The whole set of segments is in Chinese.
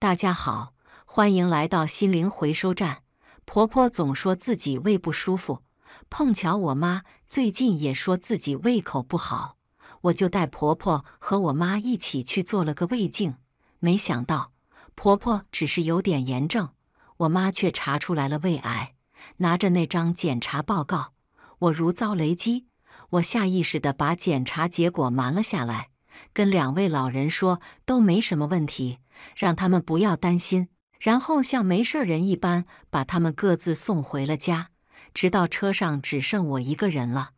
大家好，欢迎来到心灵回收站。婆婆总说自己胃不舒服，碰巧我妈最近也说自己胃口不好，我就带婆婆和我妈一起去做了个胃镜。没想到婆婆只是有点炎症，我妈却查出来了胃癌。拿着那张检查报告，我如遭雷击，我下意识地把检查结果瞒了下来。跟两位老人说都没什么问题，让他们不要担心，然后像没事人一般把他们各自送回了家。直到车上只剩我一个人了，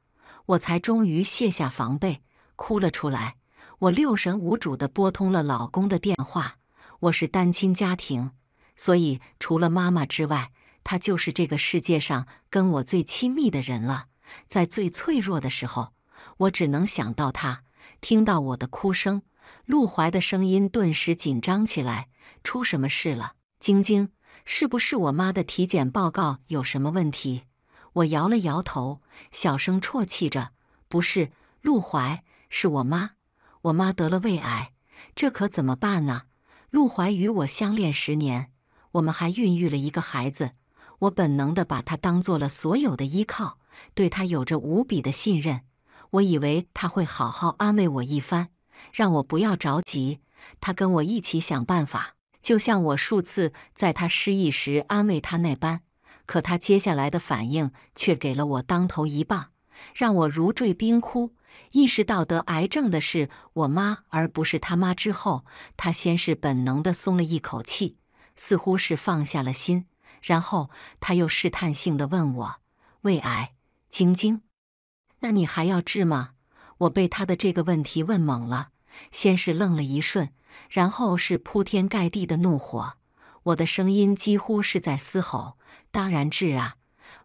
我才终于卸下防备，哭了出来。我六神无主地拨通了老公的电话。我是单亲家庭，所以除了妈妈之外，他就是这个世界上跟我最亲密的人了。在最脆弱的时候，我只能想到他。听到我的哭声，陆怀的声音顿时紧张起来：“出什么事了？晶晶，是不是我妈的体检报告有什么问题？”我摇了摇头，小声啜泣着：“不是，陆怀，是我妈，我妈得了胃癌，这可怎么办呢？陆怀与我相恋十年，我们还孕育了一个孩子，我本能的把他当做了所有的依靠，对他有着无比的信任。我以为他会好好安慰我一番，让我不要着急，他跟我一起想办法，就像我数次在他失意时安慰他那般。可他接下来的反应却给了我当头一棒，让我如坠冰窟。意识到得癌症的是我妈而不是他妈之后，他先是本能地松了一口气，似乎是放下了心，然后他又试探性地问我：“胃癌，晶晶。”那你还要治吗？我被他的这个问题问懵了，先是愣了一瞬，然后是铺天盖地的怒火。我的声音几乎是在嘶吼：“当然治啊！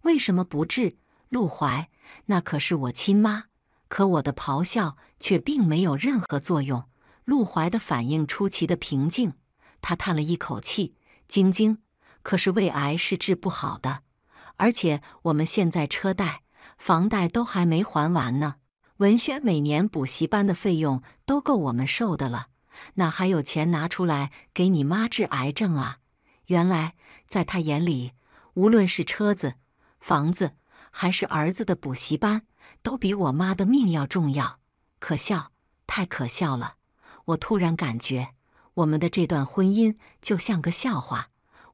为什么不治？”陆怀，那可是我亲妈。可我的咆哮却并没有任何作用。陆怀的反应出奇的平静，他叹了一口气：“晶晶，可是胃癌是治不好的，而且我们现在车贷。”房贷都还没还完呢，文轩每年补习班的费用都够我们受的了，哪还有钱拿出来给你妈治癌症啊？原来在他眼里，无论是车子、房子，还是儿子的补习班，都比我妈的命要重要。可笑，太可笑了！我突然感觉我们的这段婚姻就像个笑话。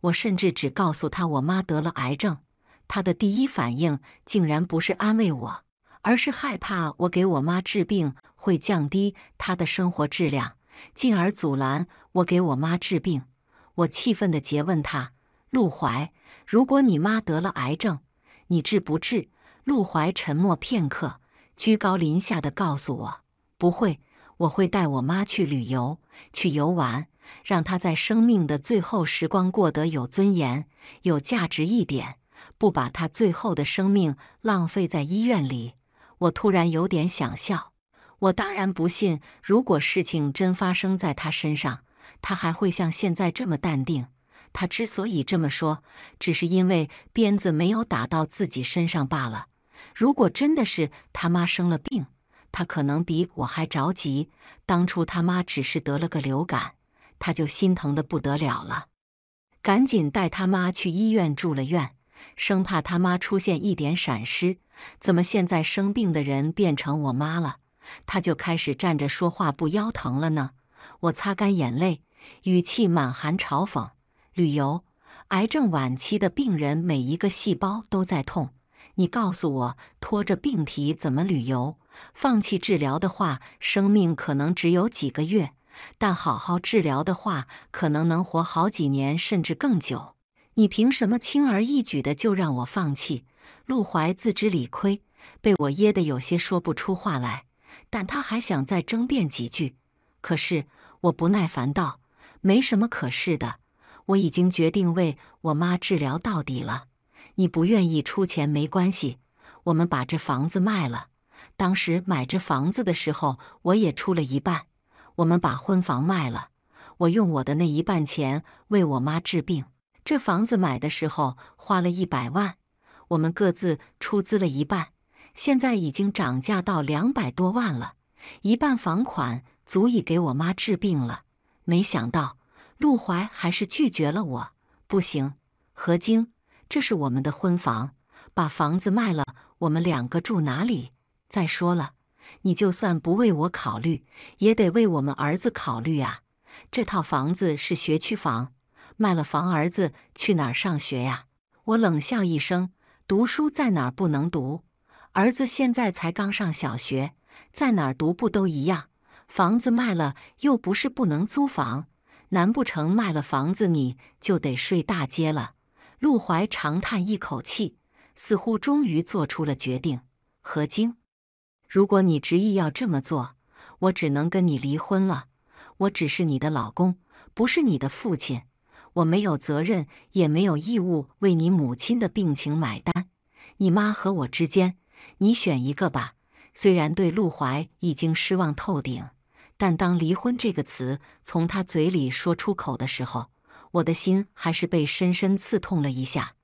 我甚至只告诉他我妈得了癌症。他的第一反应竟然不是安慰我，而是害怕我给我妈治病会降低她的生活质量，进而阻拦我给我妈治病。我气愤的诘问他：“陆怀，如果你妈得了癌症，你治不治？”陆怀沉默片刻，居高临下的告诉我：“不会，我会带我妈去旅游，去游玩，让她在生命的最后时光过得有尊严、有价值一点。”不把他最后的生命浪费在医院里，我突然有点想笑。我当然不信，如果事情真发生在他身上，他还会像现在这么淡定。他之所以这么说，只是因为鞭子没有打到自己身上罢了。如果真的是他妈生了病，他可能比我还着急。当初他妈只是得了个流感，他就心疼的不得了了，赶紧带他妈去医院住了院。生怕他妈出现一点闪失，怎么现在生病的人变成我妈了，他就开始站着说话不腰疼了呢？我擦干眼泪，语气满含嘲讽：“旅游？癌症晚期的病人，每一个细胞都在痛。你告诉我，拖着病体怎么旅游？放弃治疗的话，生命可能只有几个月；但好好治疗的话，可能能活好几年，甚至更久。”你凭什么轻而易举的就让我放弃？陆怀自知理亏，被我噎得有些说不出话来，但他还想再争辩几句。可是我不耐烦道：“没什么可是的，我已经决定为我妈治疗到底了。你不愿意出钱没关系，我们把这房子卖了。当时买这房子的时候我也出了一半，我们把婚房卖了，我用我的那一半钱为我妈治病。”这房子买的时候花了一百万，我们各自出资了一半，现在已经涨价到两百多万了，一半房款足以给我妈治病了。没想到陆怀还是拒绝了我，不行，何晶，这是我们的婚房，把房子卖了，我们两个住哪里？再说了，你就算不为我考虑，也得为我们儿子考虑啊。这套房子是学区房。卖了房，儿子去哪儿上学呀？我冷笑一声：“读书在哪儿不能读？儿子现在才刚上小学，在哪儿读不都一样？房子卖了又不是不能租房，难不成卖了房子你就得睡大街了？”陆怀长叹一口气，似乎终于做出了决定：“何晶，如果你执意要这么做，我只能跟你离婚了。我只是你的老公，不是你的父亲。”我没有责任，也没有义务为你母亲的病情买单。你妈和我之间，你选一个吧。虽然对陆怀已经失望透顶，但当“离婚”这个词从他嘴里说出口的时候，我的心还是被深深刺痛了一下。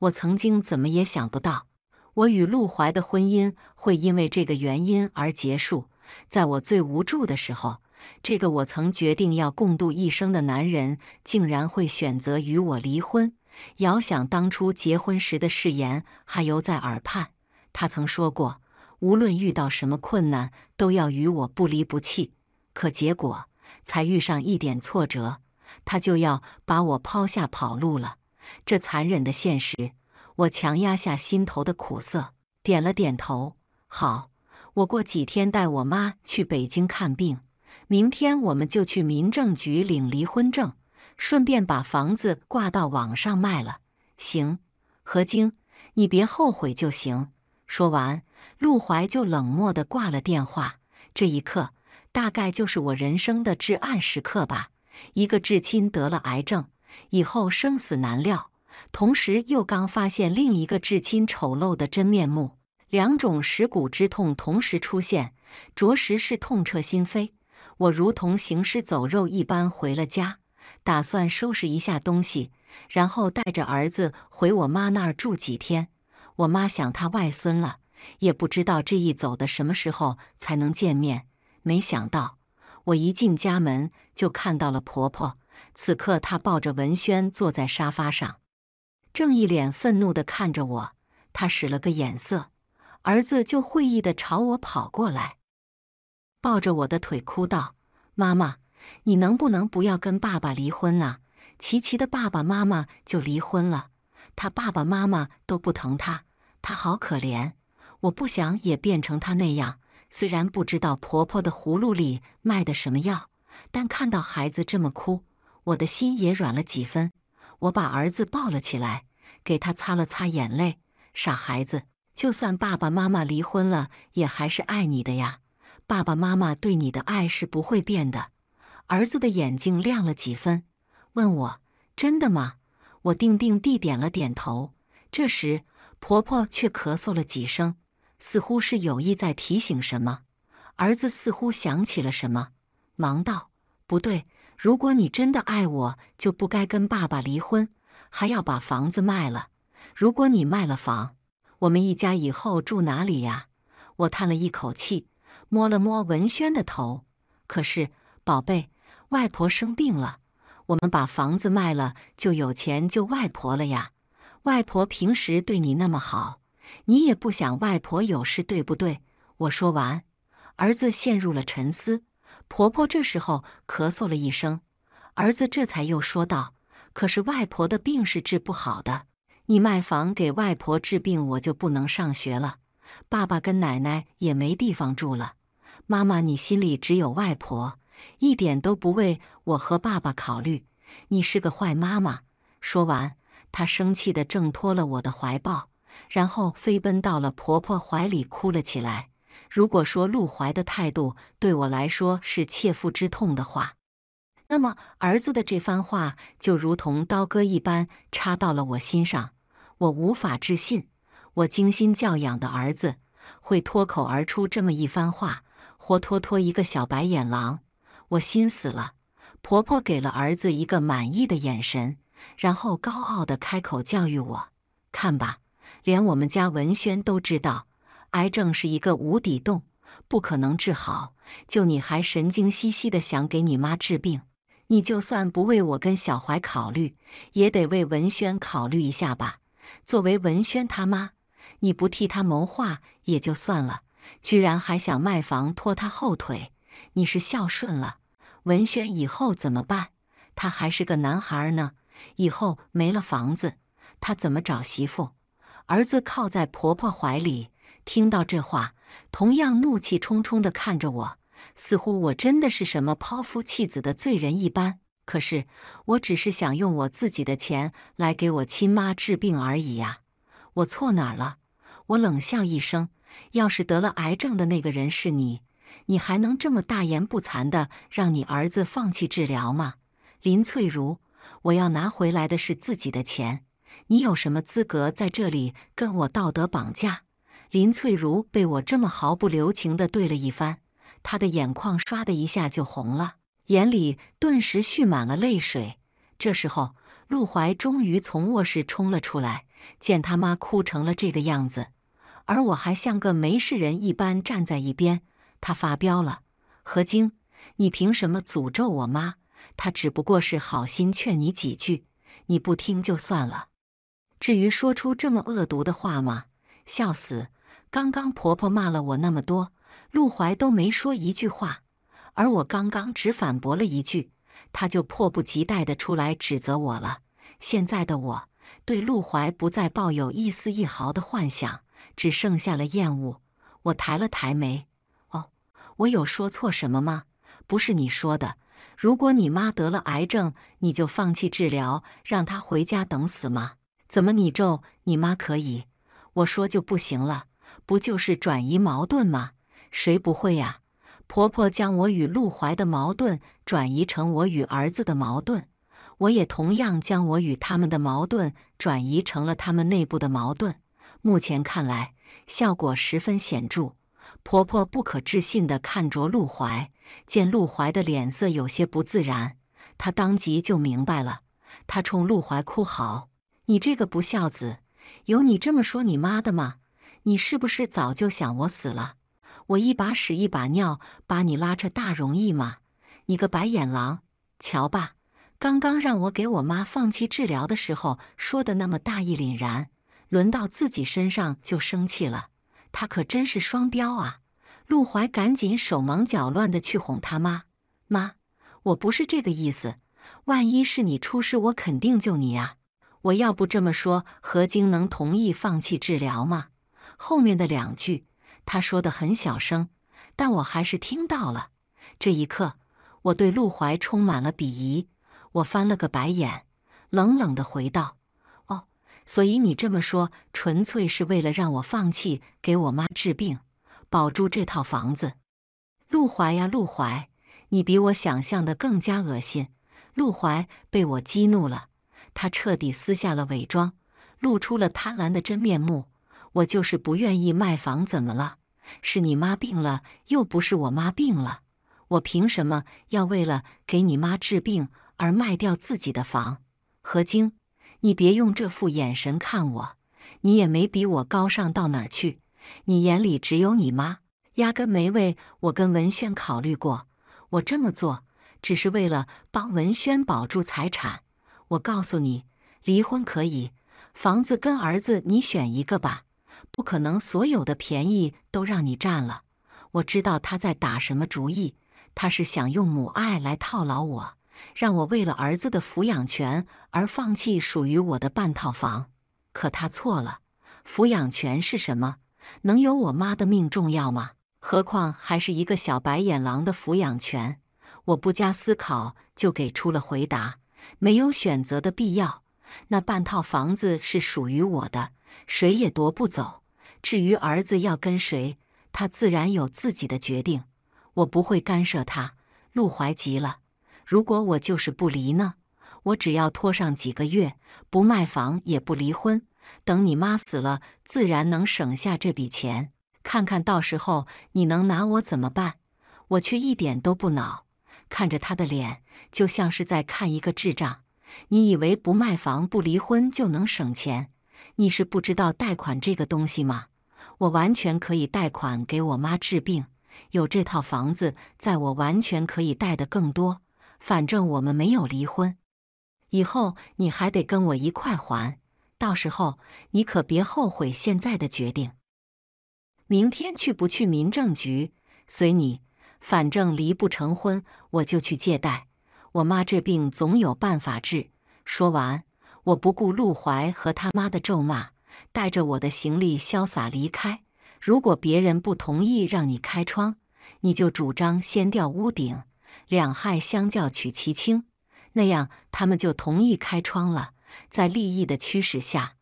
我曾经怎么也想不到，我与陆怀的婚姻会因为这个原因而结束。在我最无助的时候。这个我曾决定要共度一生的男人，竟然会选择与我离婚。遥想当初结婚时的誓言，还犹在耳畔。他曾说过，无论遇到什么困难，都要与我不离不弃。可结果，才遇上一点挫折，他就要把我抛下跑路了。这残忍的现实，我强压下心头的苦涩，点了点头。好，我过几天带我妈去北京看病。明天我们就去民政局领离婚证，顺便把房子挂到网上卖了。行，何晶，你别后悔就行。说完，陆怀就冷漠地挂了电话。这一刻，大概就是我人生的至暗时刻吧。一个至亲得了癌症，以后生死难料；同时又刚发现另一个至亲丑陋的真面目，两种蚀骨之痛同时出现，着实是痛彻心扉。我如同行尸走肉一般回了家，打算收拾一下东西，然后带着儿子回我妈那儿住几天。我妈想他外孙了，也不知道这一走的什么时候才能见面。没想到我一进家门就看到了婆婆，此刻她抱着文轩坐在沙发上，正一脸愤怒地看着我。她使了个眼色，儿子就会意地朝我跑过来。抱着我的腿哭道：“妈妈，你能不能不要跟爸爸离婚啊？琪琪的爸爸妈妈就离婚了，他爸爸妈妈都不疼他，他好可怜。我不想也变成他那样。虽然不知道婆婆的葫芦里卖的什么药，但看到孩子这么哭，我的心也软了几分。我把儿子抱了起来，给他擦了擦眼泪。傻孩子，就算爸爸妈妈离婚了，也还是爱你的呀。”爸爸妈妈对你的爱是不会变的。儿子的眼睛亮了几分，问我：“真的吗？”我定定地点了点头。这时，婆婆却咳嗽了几声，似乎是有意在提醒什么。儿子似乎想起了什么，忙道：“不对，如果你真的爱我，就不该跟爸爸离婚，还要把房子卖了。如果你卖了房，我们一家以后住哪里呀？”我叹了一口气。摸了摸文轩的头，可是宝贝，外婆生病了，我们把房子卖了就有钱救外婆了呀。外婆平时对你那么好，你也不想外婆有事，对不对？我说完，儿子陷入了沉思。婆婆这时候咳嗽了一声，儿子这才又说道：“可是外婆的病是治不好的，你卖房给外婆治病，我就不能上学了，爸爸跟奶奶也没地方住了。”妈妈，你心里只有外婆，一点都不为我和爸爸考虑，你是个坏妈妈。说完，她生气地挣脱了我的怀抱，然后飞奔到了婆婆怀里哭了起来。如果说陆怀的态度对我来说是切肤之痛的话，那么儿子的这番话就如同刀割一般插到了我心上。我无法置信，我精心教养的儿子会脱口而出这么一番话。活脱脱一个小白眼狼，我心死了。婆婆给了儿子一个满意的眼神，然后高傲的开口教育我：“看吧，连我们家文轩都知道，癌症是一个无底洞，不可能治好。就你还神经兮兮的想给你妈治病，你就算不为我跟小怀考虑，也得为文轩考虑一下吧。作为文轩他妈，你不替他谋划也就算了。”居然还想卖房拖他后腿！你是孝顺了文轩以后怎么办？他还是个男孩呢，以后没了房子，他怎么找媳妇？儿子靠在婆婆怀里，听到这话，同样怒气冲冲地看着我，似乎我真的是什么抛夫弃子的罪人一般。可是我只是想用我自己的钱来给我亲妈治病而已呀，我错哪儿了？我冷笑一声。要是得了癌症的那个人是你，你还能这么大言不惭的让你儿子放弃治疗吗？林翠如，我要拿回来的是自己的钱，你有什么资格在这里跟我道德绑架？林翠如被我这么毫不留情的对了一番，她的眼眶唰的一下就红了，眼里顿时蓄满了泪水。这时候，陆怀终于从卧室冲了出来，见他妈哭成了这个样子。而我还像个没事人一般站在一边。他发飙了：“何晶，你凭什么诅咒我妈？她只不过是好心劝你几句，你不听就算了。至于说出这么恶毒的话吗？笑死！刚刚婆婆骂了我那么多，陆怀都没说一句话，而我刚刚只反驳了一句，他就迫不及待地出来指责我了。现在的我对陆怀不再抱有一丝一毫的幻想。”只剩下了厌恶。我抬了抬眉，哦，我有说错什么吗？不是你说的，如果你妈得了癌症，你就放弃治疗，让她回家等死吗？怎么你咒你妈可以，我说就不行了？不就是转移矛盾吗？谁不会呀？婆婆将我与陆怀的矛盾转移成我与儿子的矛盾，我也同样将我与他们的矛盾转移成了他们内部的矛盾。目前看来，效果十分显著。婆婆不可置信的看着陆怀，见陆怀的脸色有些不自然，她当即就明白了。她冲陆怀哭嚎：“你这个不孝子，有你这么说你妈的吗？你是不是早就想我死了？我一把屎一把尿把你拉扯大容易吗？你个白眼狼！瞧吧，刚刚让我给我妈放弃治疗的时候，说的那么大义凛然。”轮到自己身上就生气了，他可真是双标啊！陆怀赶紧手忙脚乱的去哄他妈：“妈，我不是这个意思，万一是你出事，我肯定救你啊！我要不这么说，何晶能同意放弃治疗吗？”后面的两句，他说的很小声，但我还是听到了。这一刻，我对陆怀充满了鄙夷，我翻了个白眼，冷冷的回道。所以你这么说，纯粹是为了让我放弃给我妈治病，保住这套房子。陆怀呀，陆怀，你比我想象的更加恶心。陆怀被我激怒了，他彻底撕下了伪装，露出了贪婪的真面目。我就是不愿意卖房，怎么了？是你妈病了，又不是我妈病了，我凭什么要为了给你妈治病而卖掉自己的房？何晶。你别用这副眼神看我，你也没比我高尚到哪儿去。你眼里只有你妈，压根没为我跟文轩考虑过。我这么做只是为了帮文轩保住财产。我告诉你，离婚可以，房子跟儿子你选一个吧。不可能所有的便宜都让你占了。我知道他在打什么主意，他是想用母爱来套牢我。让我为了儿子的抚养权而放弃属于我的半套房，可他错了。抚养权是什么？能有我妈的命重要吗？何况还是一个小白眼狼的抚养权。我不加思考就给出了回答：没有选择的必要。那半套房子是属于我的，谁也夺不走。至于儿子要跟谁，他自然有自己的决定，我不会干涉他。陆怀急了。如果我就是不离呢？我只要拖上几个月，不卖房也不离婚，等你妈死了，自然能省下这笔钱。看看到时候你能拿我怎么办？我却一点都不恼，看着他的脸，就像是在看一个智障。你以为不卖房不离婚就能省钱？你是不知道贷款这个东西吗？我完全可以贷款给我妈治病，有这套房子在，我完全可以贷得更多。反正我们没有离婚，以后你还得跟我一块还，到时候你可别后悔现在的决定。明天去不去民政局随你，反正离不成婚我就去借贷。我妈这病总有办法治。说完，我不顾陆怀和他妈的咒骂，带着我的行李潇洒离开。如果别人不同意让你开窗，你就主张掀掉屋顶。两害相较取其轻，那样他们就同意开窗了。在利益的驱使下，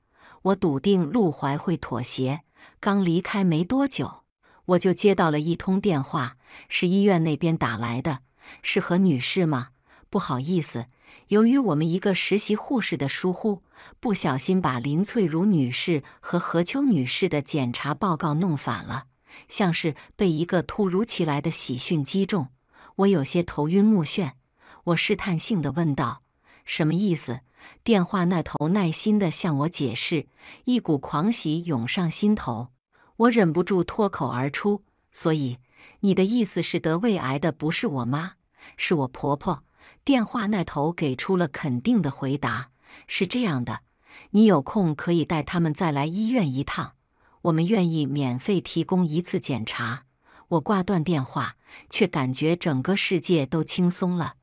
我笃定陆怀会妥协。刚离开没多久，我就接到了一通电话，是医院那边打来的。是何女士吗？不好意思，由于我们一个实习护士的疏忽，不小心把林翠如女士和何秋女士的检查报告弄反了，像是被一个突如其来的喜讯击中。我有些头晕目眩，我试探性的问道：“什么意思？”电话那头耐心的向我解释。一股狂喜涌上心头，我忍不住脱口而出：“所以你的意思是得胃癌的不是我妈，是我婆婆？”电话那头给出了肯定的回答：“是这样的，你有空可以带他们再来医院一趟，我们愿意免费提供一次检查。”我挂断电话，却感觉整个世界都轻松了，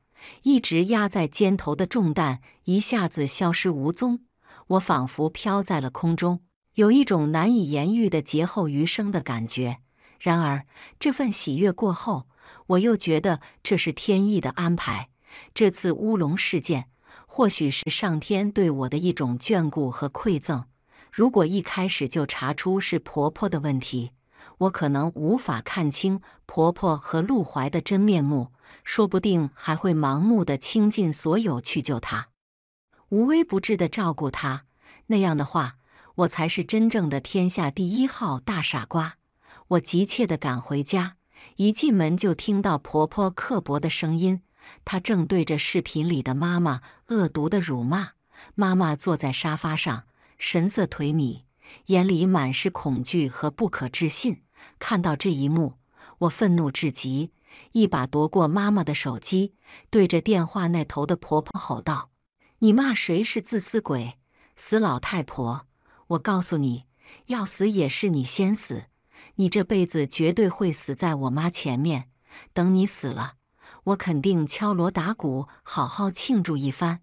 一直压在肩头的重担一下子消失无踪。我仿佛飘在了空中，有一种难以言喻的劫后余生的感觉。然而，这份喜悦过后，我又觉得这是天意的安排。这次乌龙事件，或许是上天对我的一种眷顾和馈赠。如果一开始就查出是婆婆的问题，我可能无法看清婆婆和陆怀的真面目，说不定还会盲目的倾尽所有去救他，无微不至的照顾他。那样的话，我才是真正的天下第一号大傻瓜。我急切地赶回家，一进门就听到婆婆刻薄的声音，她正对着视频里的妈妈恶毒的辱骂。妈妈坐在沙发上，神色颓靡。眼里满是恐惧和不可置信。看到这一幕，我愤怒至极，一把夺过妈妈的手机，对着电话那头的婆婆吼道：“你骂谁是自私鬼？死老太婆！我告诉你，要死也是你先死，你这辈子绝对会死在我妈前面。等你死了，我肯定敲锣打鼓好好庆祝一番。”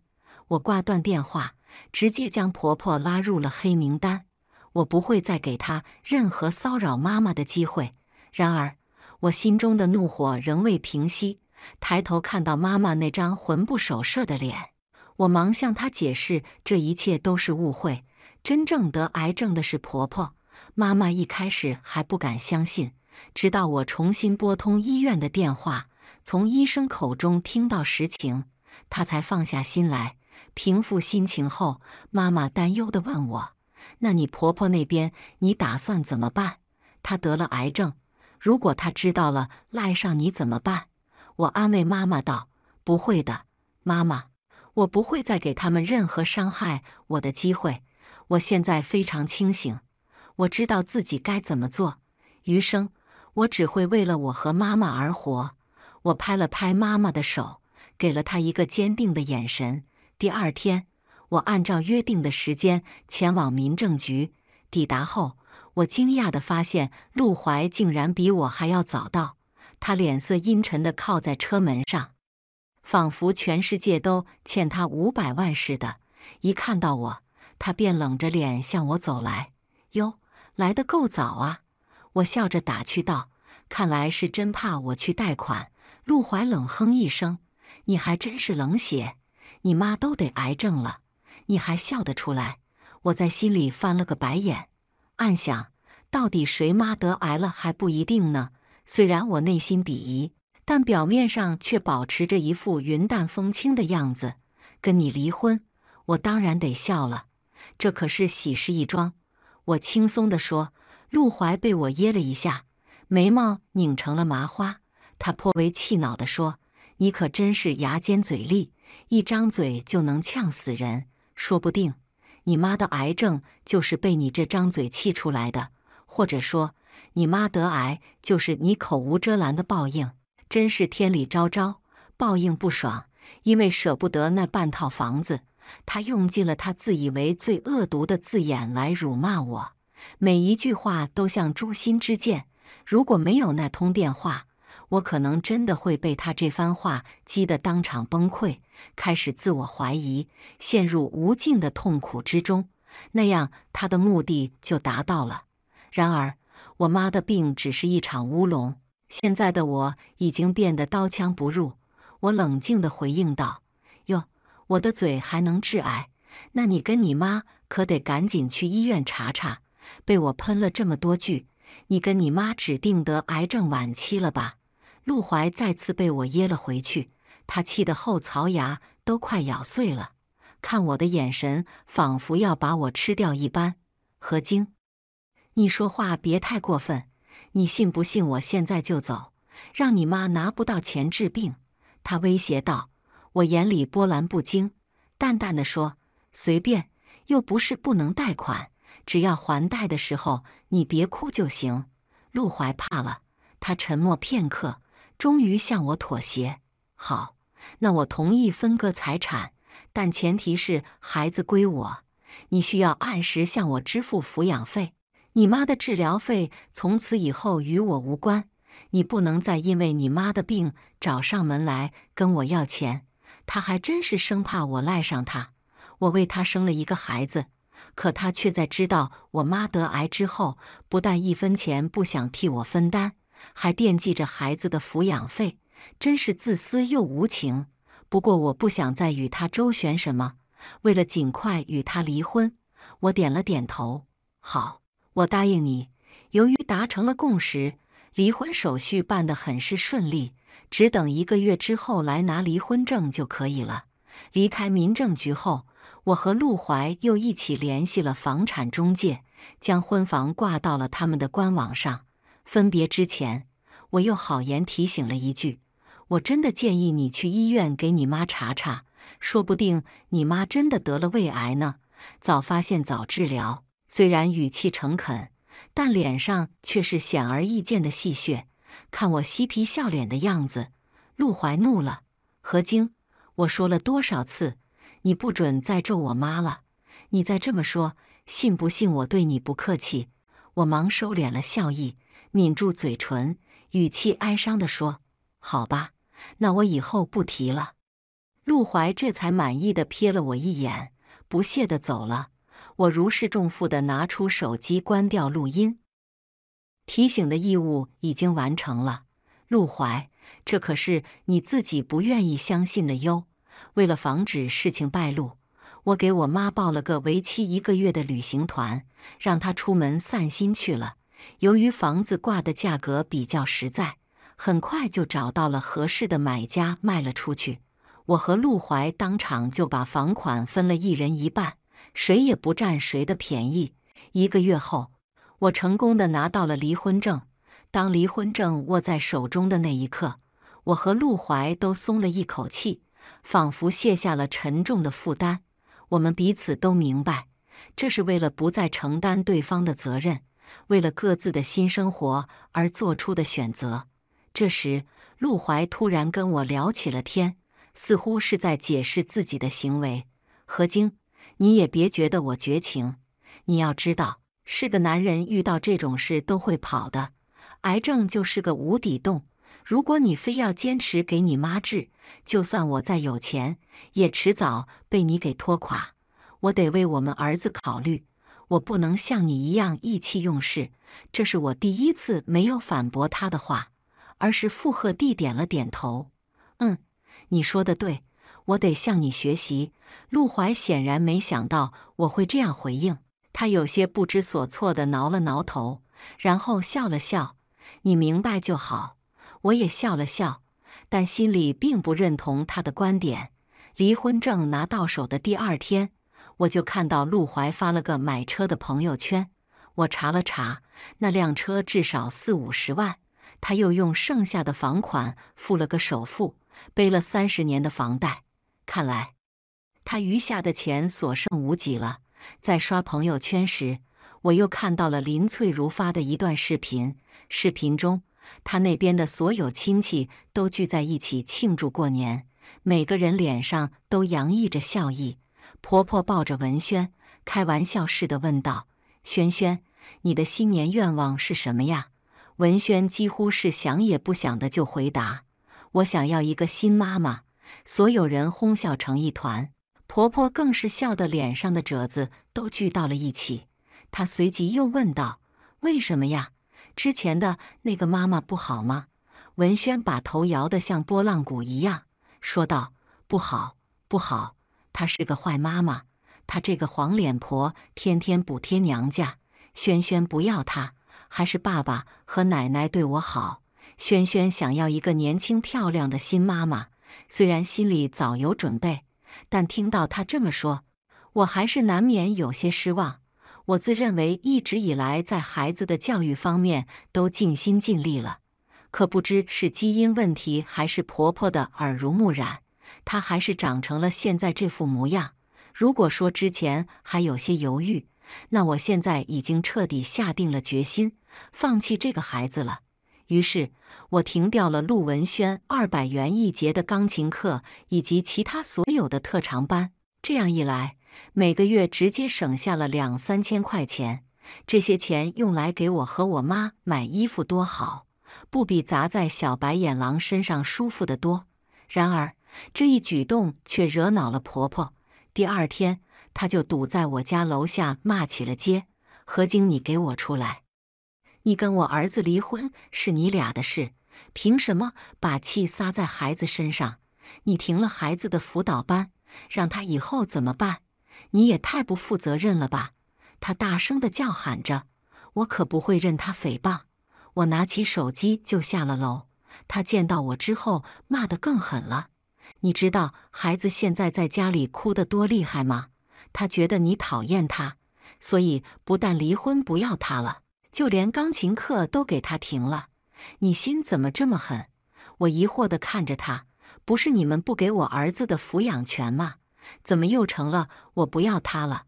我挂断电话，直接将婆婆拉入了黑名单。我不会再给他任何骚扰妈妈的机会。然而，我心中的怒火仍未平息。抬头看到妈妈那张魂不守舍的脸，我忙向她解释，这一切都是误会。真正得癌症的是婆婆。妈妈一开始还不敢相信，直到我重新拨通医院的电话，从医生口中听到实情，她才放下心来，平复心情后，妈妈担忧地问我。那你婆婆那边你打算怎么办？她得了癌症，如果她知道了赖上你怎么办？我安慰妈妈道：“不会的，妈妈，我不会再给他们任何伤害我的机会。我现在非常清醒，我知道自己该怎么做。余生，我只会为了我和妈妈而活。”我拍了拍妈妈的手，给了她一个坚定的眼神。第二天。我按照约定的时间前往民政局。抵达后，我惊讶地发现陆怀竟然比我还要早到。他脸色阴沉地靠在车门上，仿佛全世界都欠他五百万似的。一看到我，他便冷着脸向我走来。“哟，来得够早啊！”我笑着打趣道。“看来是真怕我去贷款。”陆怀冷哼一声：“你还真是冷血，你妈都得癌症了。”你还笑得出来？我在心里翻了个白眼，暗想：到底谁妈得癌了还不一定呢。虽然我内心鄙夷，但表面上却保持着一副云淡风轻的样子。跟你离婚，我当然得笑了，这可是喜事一桩。我轻松地说。陆怀被我噎了一下，眉毛拧成了麻花。他颇为气恼地说：“你可真是牙尖嘴利，一张嘴就能呛死人。”说不定你妈的癌症就是被你这张嘴气出来的，或者说你妈得癌就是你口无遮拦的报应，真是天理昭昭，报应不爽。因为舍不得那半套房子，他用尽了他自以为最恶毒的字眼来辱骂我，每一句话都像诛心之剑。如果没有那通电话。我可能真的会被他这番话激得当场崩溃，开始自我怀疑，陷入无尽的痛苦之中。那样，他的目的就达到了。然而，我妈的病只是一场乌龙。现在的我已经变得刀枪不入。我冷静地回应道：“哟，我的嘴还能致癌？那你跟你妈可得赶紧去医院查查。被我喷了这么多句，你跟你妈指定得癌症晚期了吧？”陆怀再次被我噎了回去，他气得后槽牙都快咬碎了，看我的眼神仿佛要把我吃掉一般。何晶，你说话别太过分，你信不信我现在就走，让你妈拿不到钱治病？他威胁道。我眼里波澜不惊，淡淡的说：“随便，又不是不能贷款，只要还贷的时候你别哭就行。”陆怀怕了，他沉默片刻。终于向我妥协。好，那我同意分割财产，但前提是孩子归我。你需要按时向我支付抚养费。你妈的治疗费从此以后与我无关。你不能再因为你妈的病找上门来跟我要钱。他还真是生怕我赖上他。我为他生了一个孩子，可他却在知道我妈得癌之后，不但一分钱不想替我分担。还惦记着孩子的抚养费，真是自私又无情。不过我不想再与他周旋什么，为了尽快与他离婚，我点了点头。好，我答应你。由于达成了共识，离婚手续办得很是顺利，只等一个月之后来拿离婚证就可以了。离开民政局后，我和陆怀又一起联系了房产中介，将婚房挂到了他们的官网上。分别之前，我又好言提醒了一句：“我真的建议你去医院给你妈查查，说不定你妈真的得了胃癌呢。早发现早治疗。”虽然语气诚恳，但脸上却是显而易见的戏谑。看我嬉皮笑脸的样子，陆怀怒了：“何晶，我说了多少次，你不准再咒我妈了！你再这么说，信不信我对你不客气？”我忙收敛了笑意。抿住嘴唇，语气哀伤地说：“好吧，那我以后不提了。”陆怀这才满意的瞥了我一眼，不屑的走了。我如释重负的拿出手机，关掉录音，提醒的义务已经完成了。陆怀，这可是你自己不愿意相信的哟。为了防止事情败露，我给我妈报了个为期一个月的旅行团，让她出门散心去了。由于房子挂的价格比较实在，很快就找到了合适的买家，卖了出去。我和陆怀当场就把房款分了一人一半，谁也不占谁的便宜。一个月后，我成功的拿到了离婚证。当离婚证握在手中的那一刻，我和陆怀都松了一口气，仿佛卸下了沉重的负担。我们彼此都明白，这是为了不再承担对方的责任。为了各自的新生活而做出的选择。这时，陆怀突然跟我聊起了天，似乎是在解释自己的行为。何晶，你也别觉得我绝情，你要知道，是个男人遇到这种事都会跑的。癌症就是个无底洞，如果你非要坚持给你妈治，就算我再有钱，也迟早被你给拖垮。我得为我们儿子考虑。我不能像你一样意气用事，这是我第一次没有反驳他的话，而是附和地点了点头。嗯，你说的对，我得向你学习。陆怀显然没想到我会这样回应，他有些不知所措地挠了挠头，然后笑了笑。你明白就好。我也笑了笑，但心里并不认同他的观点。离婚证拿到手的第二天。我就看到陆怀发了个买车的朋友圈，我查了查，那辆车至少四五十万。他又用剩下的房款付了个首付，背了三十年的房贷。看来他余下的钱所剩无几了。在刷朋友圈时，我又看到了林翠如发的一段视频，视频中他那边的所有亲戚都聚在一起庆祝过年，每个人脸上都洋溢着笑意。婆婆抱着文轩，开玩笑似的问道：“轩轩，你的新年愿望是什么呀？”文轩几乎是想也不想的就回答：“我想要一个新妈妈。”所有人哄笑成一团，婆婆更是笑得脸上的褶子都聚到了一起。她随即又问道：“为什么呀？之前的那个妈妈不好吗？”文轩把头摇得像拨浪鼓一样，说道：“不好，不好。”她是个坏妈妈，她这个黄脸婆天天补贴娘家。轩轩不要她，还是爸爸和奶奶对我好。轩轩想要一个年轻漂亮的新妈妈。虽然心里早有准备，但听到她这么说，我还是难免有些失望。我自认为一直以来在孩子的教育方面都尽心尽力了，可不知是基因问题，还是婆婆的耳濡目染。他还是长成了现在这副模样。如果说之前还有些犹豫，那我现在已经彻底下定了决心，放弃这个孩子了。于是，我停掉了陆文轩二百元一节的钢琴课以及其他所有的特长班。这样一来，每个月直接省下了两三千块钱。这些钱用来给我和我妈买衣服，多好，不比砸在小白眼狼身上舒服得多。然而。这一举动却惹恼了婆婆。第二天，她就堵在我家楼下骂起了街：“何晶，你给我出来！你跟我儿子离婚是你俩的事，凭什么把气撒在孩子身上？你停了孩子的辅导班，让他以后怎么办？你也太不负责任了吧！”她大声地叫喊着：“我可不会任他诽谤！”我拿起手机就下了楼。她见到我之后，骂得更狠了。你知道孩子现在在家里哭得多厉害吗？他觉得你讨厌他，所以不但离婚不要他了，就连钢琴课都给他停了。你心怎么这么狠？我疑惑地看着他。不是你们不给我儿子的抚养权吗？怎么又成了我不要他了？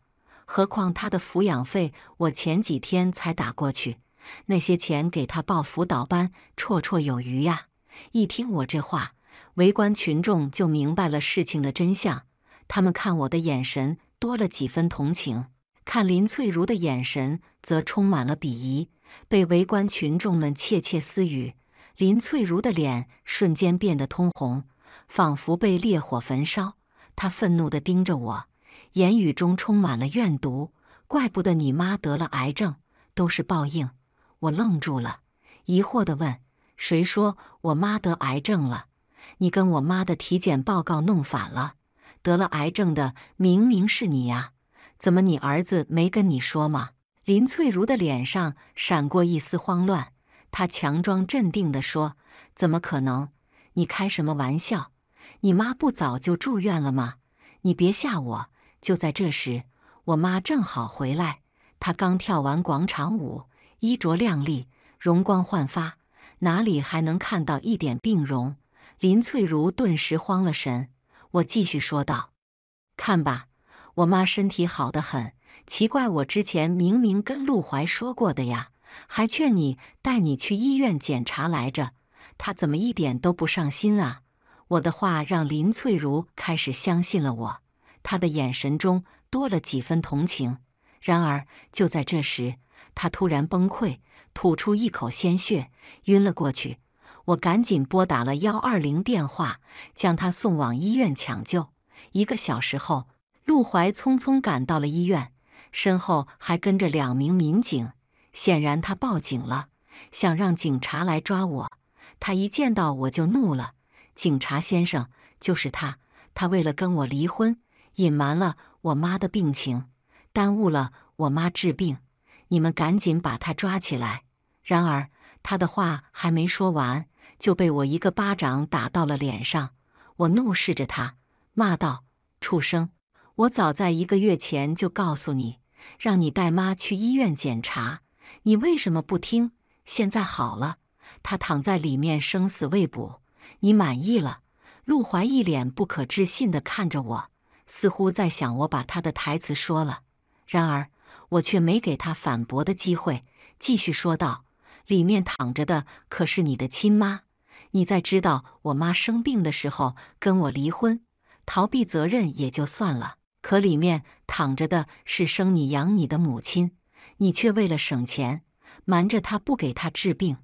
何况他的抚养费我前几天才打过去，那些钱给他报辅导班绰绰有余呀。一听我这话。围观群众就明白了事情的真相，他们看我的眼神多了几分同情，看林翠如的眼神则充满了鄙夷。被围观群众们窃窃私语，林翠如的脸瞬间变得通红，仿佛被烈火焚烧。她愤怒地盯着我，言语中充满了怨毒。怪不得你妈得了癌症，都是报应。我愣住了，疑惑地问：“谁说我妈得癌症了？”你跟我妈的体检报告弄反了，得了癌症的明明是你呀！怎么你儿子没跟你说吗？”林翠如的脸上闪过一丝慌乱，她强装镇定地说：“怎么可能？你开什么玩笑？你妈不早就住院了吗？你别吓我！”就在这时，我妈正好回来，她刚跳完广场舞，衣着靓丽，容光焕发，哪里还能看到一点病容？林翠如顿时慌了神。我继续说道：“看吧，我妈身体好得很，奇怪，我之前明明跟陆怀说过的呀，还劝你带你去医院检查来着，她怎么一点都不上心啊？”我的话让林翠如开始相信了我，她的眼神中多了几分同情。然而，就在这时，她突然崩溃，吐出一口鲜血，晕了过去。我赶紧拨打了幺二零电话，将他送往医院抢救。一个小时后，陆怀匆匆赶到了医院，身后还跟着两名民警。显然，他报警了，想让警察来抓我。他一见到我就怒了：“警察先生，就是他！他为了跟我离婚，隐瞒了我妈的病情，耽误了我妈治病。你们赶紧把他抓起来！”然而，他的话还没说完。就被我一个巴掌打到了脸上，我怒视着他，骂道：“畜生！我早在一个月前就告诉你，让你带妈去医院检查，你为什么不听？现在好了，她躺在里面，生死未卜，你满意了？”陆怀一脸不可置信地看着我，似乎在想我把他的台词说了，然而我却没给他反驳的机会，继续说道。里面躺着的可是你的亲妈！你在知道我妈生病的时候跟我离婚，逃避责任也就算了，可里面躺着的是生你养你的母亲，你却为了省钱瞒着她不给她治病，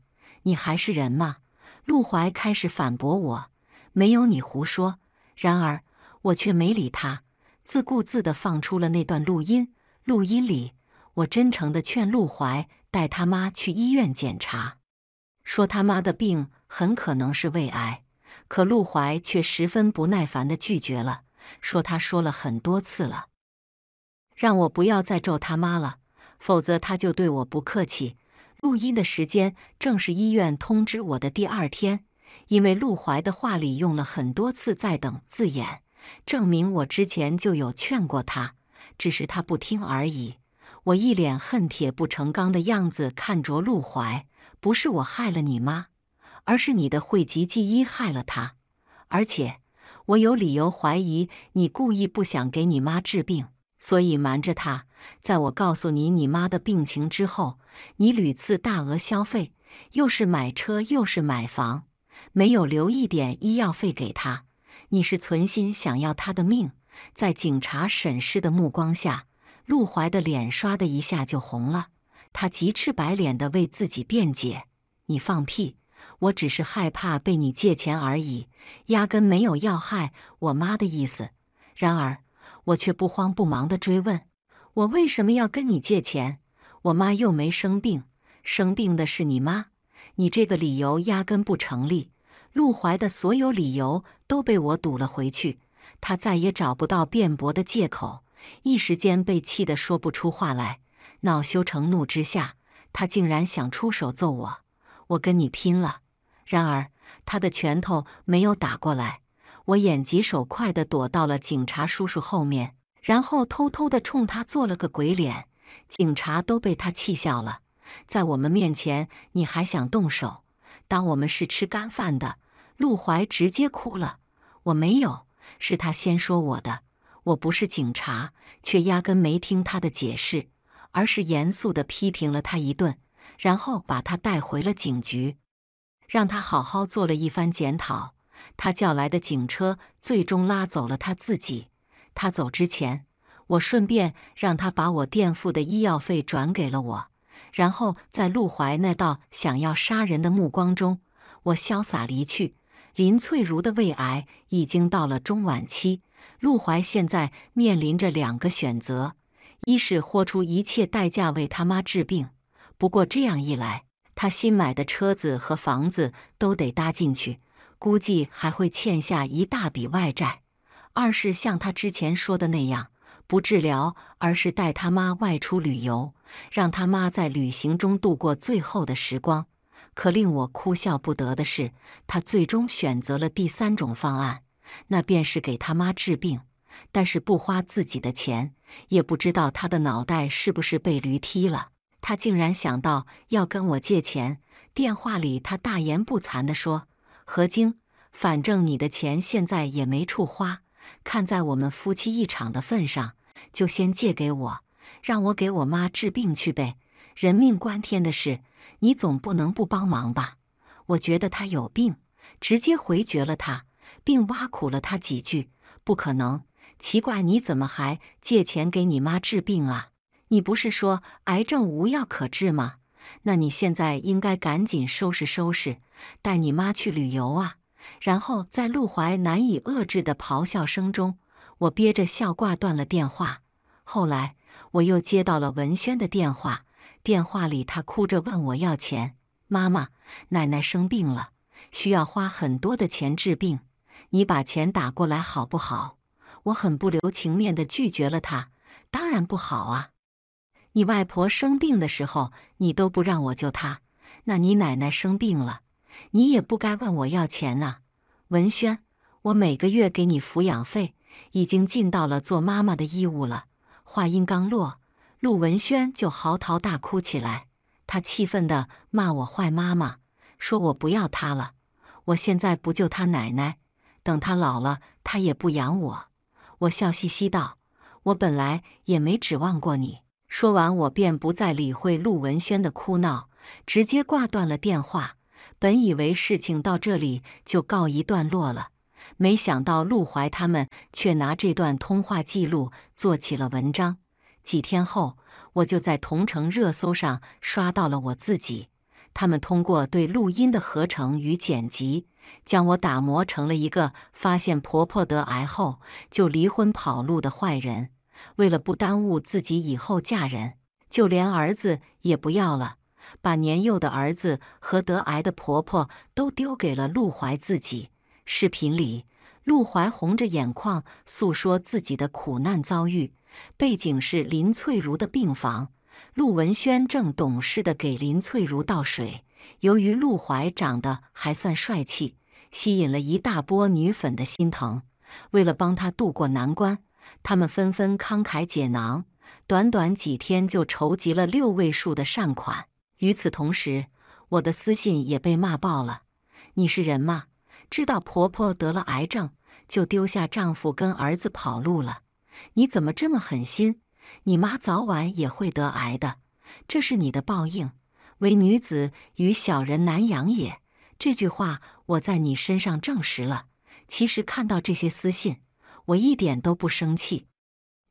你还是人吗？陆怀开始反驳我：“没有，你胡说。”然而我却没理他，自顾自地放出了那段录音。录音里，我真诚地劝陆怀。带他妈去医院检查，说他妈的病很可能是胃癌，可陆怀却十分不耐烦的拒绝了，说他说了很多次了，让我不要再咒他妈了，否则他就对我不客气。录音的时间正是医院通知我的第二天，因为陆怀的话里用了很多次“在等”字眼，证明我之前就有劝过他，只是他不听而已。我一脸恨铁不成钢的样子看着陆怀，不是我害了你妈，而是你的汇集忌医害了她。而且我有理由怀疑你故意不想给你妈治病，所以瞒着她。在我告诉你你妈的病情之后，你屡次大额消费，又是买车又是买房，没有留一点医药费给她。你是存心想要她的命，在警察审视的目光下。陆怀的脸唰的一下就红了，他急赤白脸的为自己辩解：“你放屁！我只是害怕被你借钱而已，压根没有要害我妈的意思。”然而，我却不慌不忙的追问：“我为什么要跟你借钱？我妈又没生病，生病的是你妈。你这个理由压根不成立。”陆怀的所有理由都被我堵了回去，他再也找不到辩驳的借口。一时间被气得说不出话来，恼羞成怒之下，他竟然想出手揍我。我跟你拼了！然而他的拳头没有打过来，我眼疾手快的躲到了警察叔叔后面，然后偷偷的冲他做了个鬼脸。警察都被他气笑了。在我们面前你还想动手？当我们是吃干饭的？陆怀直接哭了。我没有，是他先说我的。我不是警察，却压根没听他的解释，而是严肃地批评了他一顿，然后把他带回了警局，让他好好做了一番检讨。他叫来的警车最终拉走了他自己。他走之前，我顺便让他把我垫付的医药费转给了我。然后在陆怀那道想要杀人的目光中，我潇洒离去。林翠如的胃癌已经到了中晚期。陆怀现在面临着两个选择：一是豁出一切代价为他妈治病，不过这样一来，他新买的车子和房子都得搭进去，估计还会欠下一大笔外债；二是像他之前说的那样，不治疗，而是带他妈外出旅游，让他妈在旅行中度过最后的时光。可令我哭笑不得的是，他最终选择了第三种方案。那便是给他妈治病，但是不花自己的钱，也不知道他的脑袋是不是被驴踢了。他竟然想到要跟我借钱。电话里他大言不惭地说：“何晶，反正你的钱现在也没处花，看在我们夫妻一场的份上，就先借给我，让我给我妈治病去呗。人命关天的事，你总不能不帮忙吧？”我觉得他有病，直接回绝了他。并挖苦了他几句：“不可能，奇怪，你怎么还借钱给你妈治病啊？你不是说癌症无药可治吗？那你现在应该赶紧收拾收拾，带你妈去旅游啊！”然后在陆怀难以遏制的咆哮声中，我憋着笑挂断了电话。后来我又接到了文轩的电话，电话里他哭着问我要钱：“妈妈，奶奶生病了，需要花很多的钱治病。”你把钱打过来好不好？我很不留情面地拒绝了他。当然不好啊！你外婆生病的时候，你都不让我救她，那你奶奶生病了，你也不该问我要钱啊！文轩，我每个月给你抚养费，已经尽到了做妈妈的义务了。话音刚落，陆文轩就嚎啕大哭起来，他气愤地骂我坏妈妈，说我不要他了。我现在不救他奶奶。等他老了，他也不养我。我笑嘻嘻道：“我本来也没指望过你。”说完，我便不再理会陆文轩的哭闹，直接挂断了电话。本以为事情到这里就告一段落了，没想到陆怀他们却拿这段通话记录做起了文章。几天后，我就在同城热搜上刷到了我自己。他们通过对录音的合成与剪辑。将我打磨成了一个发现婆婆得癌后就离婚跑路的坏人。为了不耽误自己以后嫁人，就连儿子也不要了，把年幼的儿子和得癌的婆婆都丢给了陆怀自己。视频里，陆怀红着眼眶诉说自己的苦难遭遇，背景是林翠如的病房。陆文轩正懂事的给林翠如倒水。由于陆怀长得还算帅气。吸引了一大波女粉的心疼，为了帮她渡过难关，他们纷纷慷慨解囊，短短几天就筹集了六位数的善款。与此同时，我的私信也被骂爆了：“你是人吗？知道婆婆得了癌症就丢下丈夫跟儿子跑路了？你怎么这么狠心？你妈早晚也会得癌的，这是你的报应。为女子与小人难养也。”这句话我在你身上证实了。其实看到这些私信，我一点都不生气，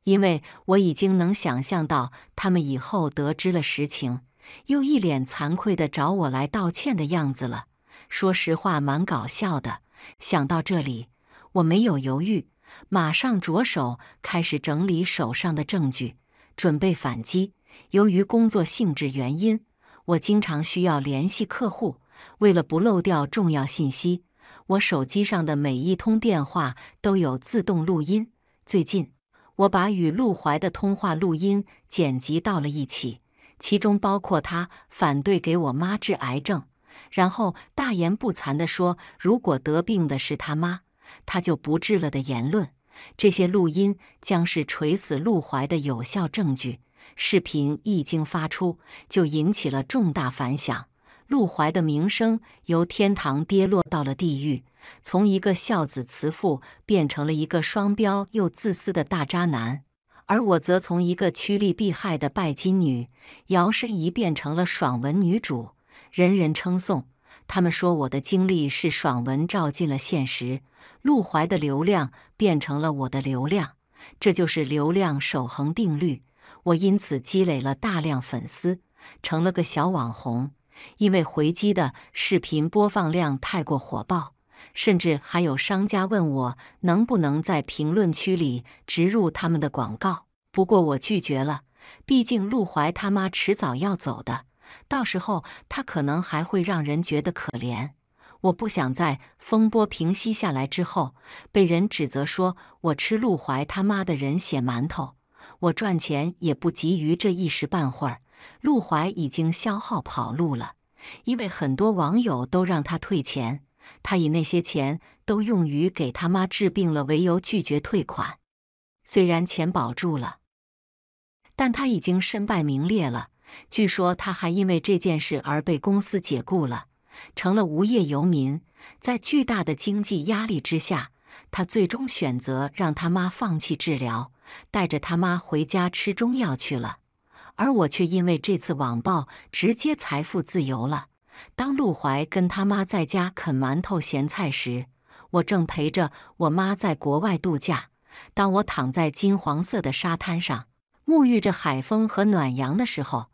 因为我已经能想象到他们以后得知了实情，又一脸惭愧的找我来道歉的样子了。说实话，蛮搞笑的。想到这里，我没有犹豫，马上着手开始整理手上的证据，准备反击。由于工作性质原因，我经常需要联系客户。为了不漏掉重要信息，我手机上的每一通电话都有自动录音。最近，我把与陆怀的通话录音剪辑到了一起，其中包括他反对给我妈治癌症，然后大言不惭地说如果得病的是他妈，他就不治了的言论。这些录音将是锤死陆怀的有效证据。视频一经发出，就引起了重大反响。陆怀的名声由天堂跌落到了地狱，从一个孝子慈父变成了一个双标又自私的大渣男，而我则从一个趋利避害的拜金女摇身一变成了爽文女主人人称颂。他们说我的经历是爽文照进了现实，陆怀的流量变成了我的流量，这就是流量守恒定律。我因此积累了大量粉丝，成了个小网红。因为回击的视频播放量太过火爆，甚至还有商家问我能不能在评论区里植入他们的广告。不过我拒绝了，毕竟陆怀他妈迟早要走的，到时候他可能还会让人觉得可怜。我不想在风波平息下来之后被人指责说我吃陆怀他妈的人血馒头。我赚钱也不急于这一时半会儿。陆怀已经消耗跑路了，因为很多网友都让他退钱，他以那些钱都用于给他妈治病了为由拒绝退款。虽然钱保住了，但他已经身败名裂了。据说他还因为这件事而被公司解雇了，成了无业游民。在巨大的经济压力之下，他最终选择让他妈放弃治疗，带着他妈回家吃中药去了。而我却因为这次网暴直接财富自由了。当陆怀跟他妈在家啃馒头咸菜时，我正陪着我妈在国外度假。当我躺在金黄色的沙滩上，沐浴着海风和暖阳的时候，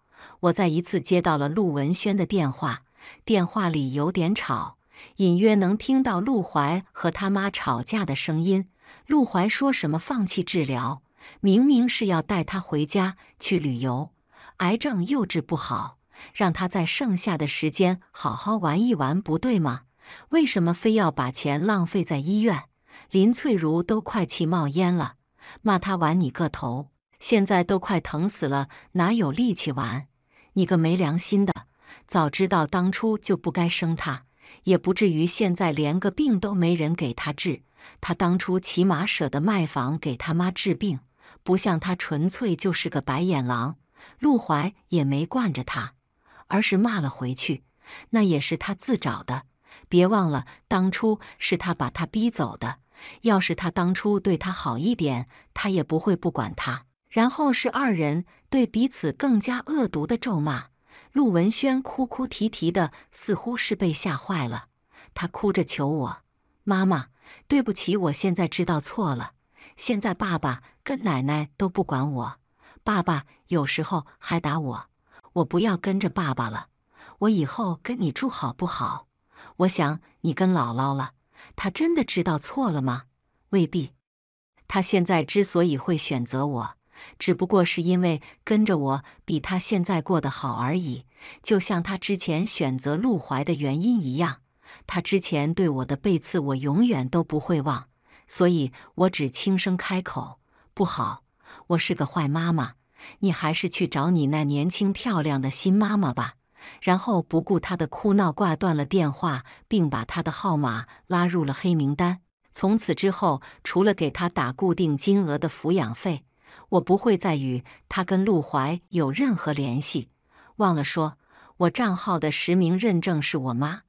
我再一次接到了陆文轩的电话。电话里有点吵，隐约能听到陆怀和他妈吵架的声音。陆怀说什么放弃治疗，明明是要带他回家去旅游。癌症又治不好，让他在剩下的时间好好玩一玩，不对吗？为什么非要把钱浪费在医院？林翠如都快气冒烟了，骂他玩你个头！现在都快疼死了，哪有力气玩？你个没良心的！早知道当初就不该生他，也不至于现在连个病都没人给他治。他当初起码舍得卖房给他妈治病，不像他，纯粹就是个白眼狼。陆怀也没惯着他，而是骂了回去。那也是他自找的。别忘了，当初是他把他逼走的。要是他当初对他好一点，他也不会不管他。然后是二人对彼此更加恶毒的咒骂。陆文轩哭哭啼啼的，似乎是被吓坏了。他哭着求我：“妈妈，对不起，我现在知道错了。现在爸爸跟奶奶都不管我。”爸爸有时候还打我，我不要跟着爸爸了，我以后跟你住好不好？我想你跟姥姥了，她真的知道错了吗？未必，她现在之所以会选择我，只不过是因为跟着我比她现在过得好而已，就像她之前选择陆怀的原因一样。她之前对我的背刺，我永远都不会忘，所以我只轻声开口：“不好。”我是个坏妈妈，你还是去找你那年轻漂亮的新妈妈吧。然后不顾她的哭闹，挂断了电话，并把她的号码拉入了黑名单。从此之后，除了给她打固定金额的抚养费，我不会再与她跟陆怀有任何联系。忘了说，我账号的实名认证是我妈，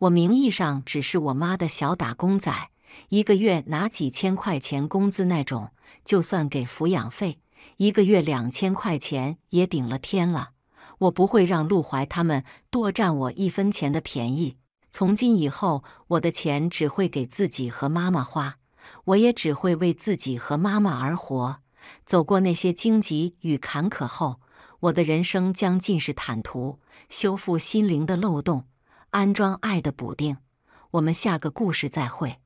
我名义上只是我妈的小打工仔。一个月拿几千块钱工资那种，就算给抚养费，一个月两千块钱也顶了天了。我不会让陆怀他们多占我一分钱的便宜。从今以后，我的钱只会给自己和妈妈花，我也只会为自己和妈妈而活。走过那些荆棘与坎坷后，我的人生将尽是坦途。修复心灵的漏洞，安装爱的补丁。我们下个故事再会。